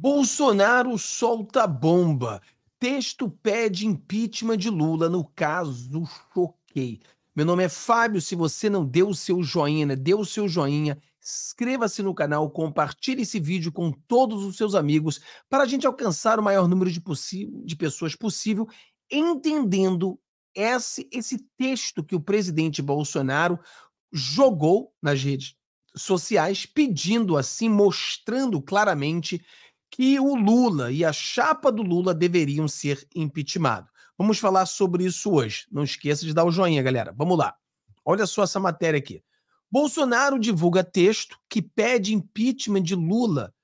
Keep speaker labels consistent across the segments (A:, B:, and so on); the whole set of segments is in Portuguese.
A: Bolsonaro solta bomba. Texto pede impeachment de Lula no caso Choquei. Meu nome é Fábio. Se você não deu o seu joinha, né, deu o seu joinha, inscreva-se no canal, compartilhe esse vídeo com todos os seus amigos para a gente alcançar o maior número de, de pessoas possível, entendendo esse, esse texto que o presidente Bolsonaro jogou nas redes sociais, pedindo assim, mostrando claramente que o Lula e a chapa do Lula deveriam ser impeachmentados. Vamos falar sobre isso hoje. Não esqueça de dar o joinha, galera. Vamos lá. Olha só essa matéria aqui. Bolsonaro divulga texto que pede impeachment de Lula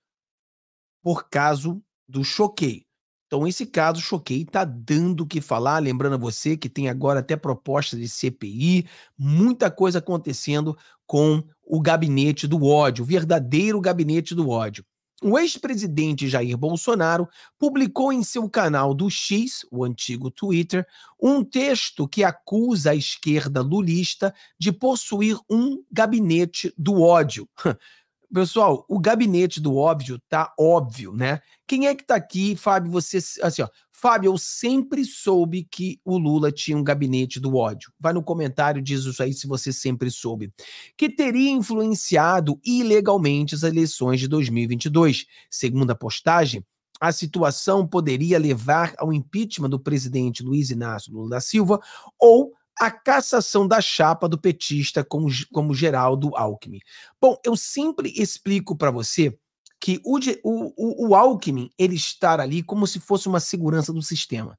A: por caso do choquei. Então, esse caso, choquei, está dando o que falar. Lembrando a você que tem agora até proposta de CPI, muita coisa acontecendo com o gabinete do ódio, o verdadeiro gabinete do ódio. O ex-presidente Jair Bolsonaro publicou em seu canal do X, o antigo Twitter, um texto que acusa a esquerda lulista de possuir um gabinete do ódio. Pessoal, o gabinete do óbvio tá óbvio, né? Quem é que tá aqui, Fábio? Você, assim, ó. Fábio, eu sempre soube que o Lula tinha um gabinete do ódio. Vai no comentário, diz isso aí se você sempre soube. Que teria influenciado ilegalmente as eleições de 2022. Segundo a postagem, a situação poderia levar ao impeachment do presidente Luiz Inácio Lula da Silva ou a cassação da chapa do petista como, como Geraldo Alckmin. Bom, eu sempre explico para você que o, o, o Alckmin, ele estar ali como se fosse uma segurança do sistema.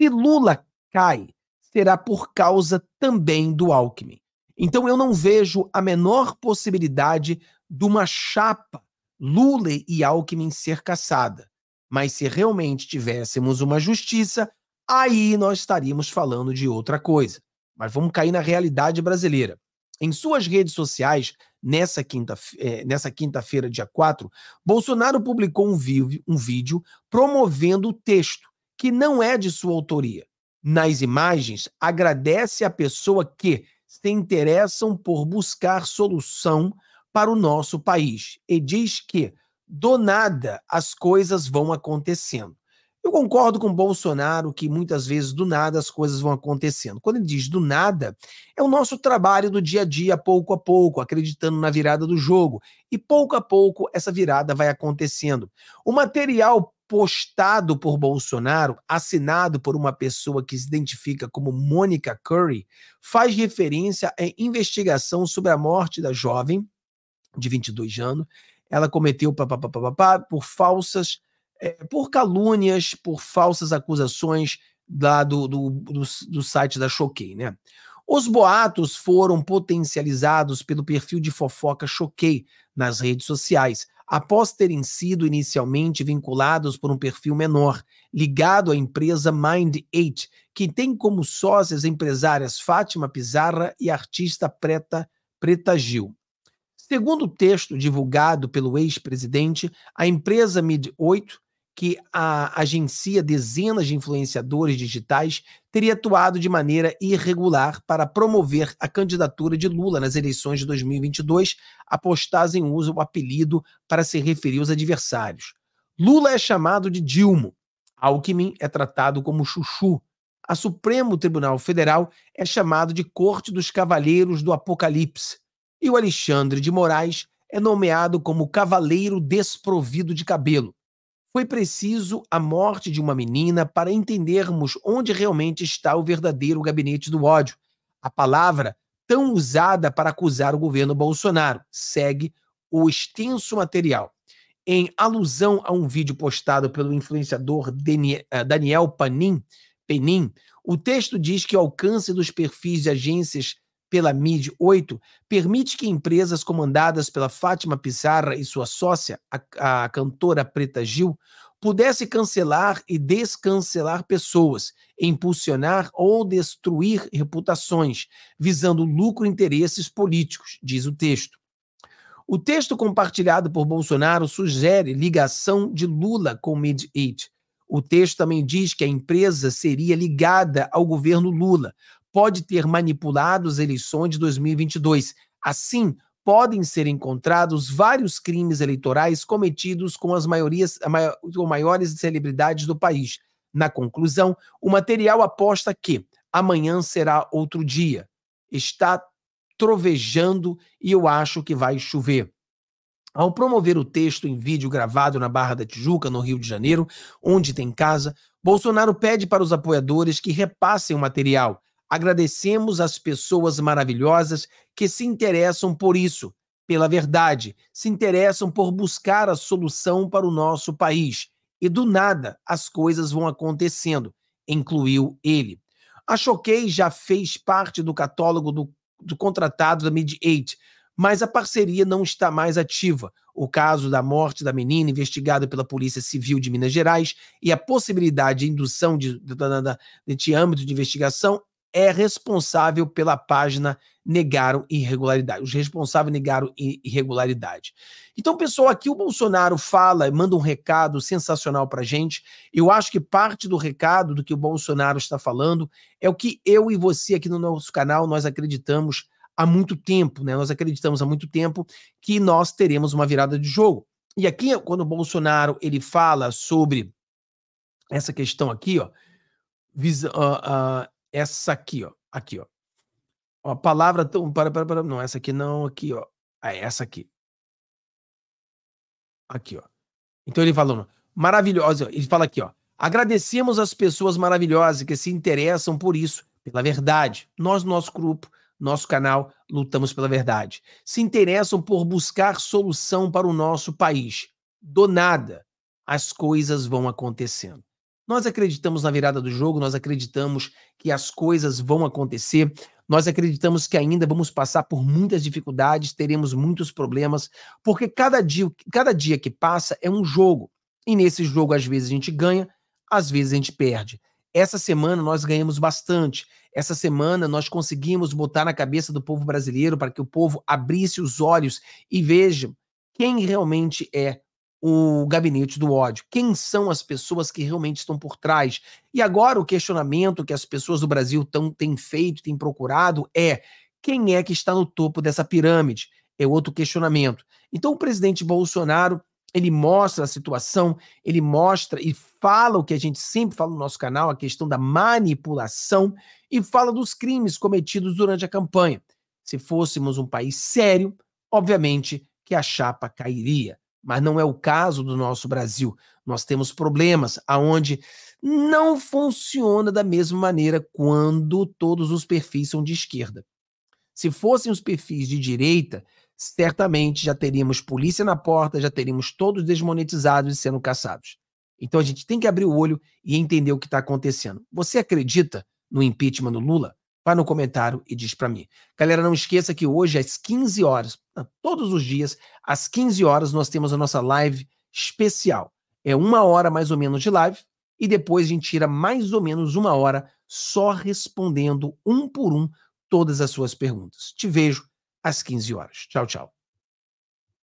A: Se Lula cai, será por causa também do Alckmin. Então eu não vejo a menor possibilidade de uma chapa Lula e Alckmin ser caçada. Mas se realmente tivéssemos uma justiça, aí nós estaríamos falando de outra coisa. Mas vamos cair na realidade brasileira. Em suas redes sociais, nessa eh, quinta-feira, quinta dia 4, Bolsonaro publicou um, vi um vídeo promovendo o texto, que não é de sua autoria. Nas imagens, agradece a pessoa que se interessam por buscar solução para o nosso país e diz que, do nada, as coisas vão acontecendo. Eu concordo com Bolsonaro que muitas vezes do nada as coisas vão acontecendo. Quando ele diz do nada, é o nosso trabalho do dia a dia, pouco a pouco, acreditando na virada do jogo. E pouco a pouco essa virada vai acontecendo. O material postado por Bolsonaro, assinado por uma pessoa que se identifica como Mônica Curry, faz referência à investigação sobre a morte da jovem de 22 anos. Ela cometeu papapá, por falsas é, por calúnias, por falsas acusações da, do, do, do, do site da Choquei, né? Os boatos foram potencializados pelo perfil de fofoca Choquei nas redes sociais, após terem sido inicialmente vinculados por um perfil menor, ligado à empresa Mind8, que tem como sócias empresárias Fátima Pizarra e artista Preta, Preta Gil. Segundo o texto divulgado pelo ex-presidente, a empresa Mid8 que a agencia dezenas de influenciadores digitais teria atuado de maneira irregular para promover a candidatura de Lula nas eleições de 2022, apostazem usa o apelido para se referir aos adversários. Lula é chamado de Dilmo. Alckmin é tratado como Chuchu, a Supremo Tribunal Federal é chamado de Corte dos Cavaleiros do Apocalipse, e o Alexandre de Moraes é nomeado como Cavaleiro Desprovido de Cabelo foi preciso a morte de uma menina para entendermos onde realmente está o verdadeiro gabinete do ódio. A palavra tão usada para acusar o governo Bolsonaro segue o extenso material. Em alusão a um vídeo postado pelo influenciador eh, Daniel Panin, Penin, o texto diz que o alcance dos perfis de agências pela MID 8 permite que empresas comandadas pela Fátima Pizarra e sua sócia, a, a cantora Preta Gil, pudesse cancelar e descancelar pessoas, impulsionar ou destruir reputações, visando lucro e interesses políticos, diz o texto. O texto compartilhado por Bolsonaro sugere ligação de Lula com mid 8 O texto também diz que a empresa seria ligada ao governo Lula, pode ter manipulado as eleições de 2022. Assim, podem ser encontrados vários crimes eleitorais cometidos com as maiorias, com maiores celebridades do país. Na conclusão, o material aposta que amanhã será outro dia. Está trovejando e eu acho que vai chover. Ao promover o texto em vídeo gravado na Barra da Tijuca, no Rio de Janeiro, onde tem casa, Bolsonaro pede para os apoiadores que repassem o material. Agradecemos às pessoas maravilhosas que se interessam por isso, pela verdade, se interessam por buscar a solução para o nosso país. E do nada as coisas vão acontecendo, incluiu ele. A Choquei já fez parte do catálogo do, do contratado da Mediate, mas a parceria não está mais ativa. O caso da morte da menina, investigado pela Polícia Civil de Minas Gerais, e a possibilidade de indução de, de, de, de, âmbito de investigação é responsável pela página Negaram Irregularidade. Os responsáveis negaram irregularidade. Então, pessoal, aqui o Bolsonaro fala, manda um recado sensacional para gente. Eu acho que parte do recado do que o Bolsonaro está falando é o que eu e você aqui no nosso canal nós acreditamos há muito tempo, né? Nós acreditamos há muito tempo que nós teremos uma virada de jogo. E aqui, quando o Bolsonaro ele fala sobre essa questão aqui, ó, visão uh, ah, uh, ah, essa aqui, ó. Aqui, ó. Uma palavra tão. Para, para, para. Não, essa aqui não, aqui, ó. Ah, é essa aqui. Aqui, ó. Então ele falando, maravilhosa. Ele fala aqui, ó. Agradecemos as pessoas maravilhosas que se interessam por isso, pela verdade. Nós, nosso grupo, nosso canal, lutamos pela verdade. Se interessam por buscar solução para o nosso país. Do nada, as coisas vão acontecendo. Nós acreditamos na virada do jogo, nós acreditamos que as coisas vão acontecer, nós acreditamos que ainda vamos passar por muitas dificuldades, teremos muitos problemas, porque cada dia, cada dia que passa é um jogo. E nesse jogo, às vezes a gente ganha, às vezes a gente perde. Essa semana nós ganhamos bastante. Essa semana nós conseguimos botar na cabeça do povo brasileiro para que o povo abrisse os olhos e veja quem realmente é o gabinete do ódio. Quem são as pessoas que realmente estão por trás? E agora o questionamento que as pessoas do Brasil tão, têm feito, têm procurado é quem é que está no topo dessa pirâmide? É outro questionamento. Então o presidente Bolsonaro ele mostra a situação, ele mostra e fala o que a gente sempre fala no nosso canal, a questão da manipulação e fala dos crimes cometidos durante a campanha. Se fôssemos um país sério, obviamente que a chapa cairia mas não é o caso do nosso Brasil. Nós temos problemas aonde não funciona da mesma maneira quando todos os perfis são de esquerda. Se fossem os perfis de direita, certamente já teríamos polícia na porta, já teríamos todos desmonetizados e sendo caçados. Então a gente tem que abrir o olho e entender o que está acontecendo. Você acredita no impeachment do Lula? vai no comentário e diz para mim. Galera, não esqueça que hoje às 15 horas, todos os dias, às 15 horas, nós temos a nossa live especial. É uma hora mais ou menos de live e depois a gente tira mais ou menos uma hora só respondendo um por um todas as suas perguntas. Te vejo às 15 horas. Tchau, tchau.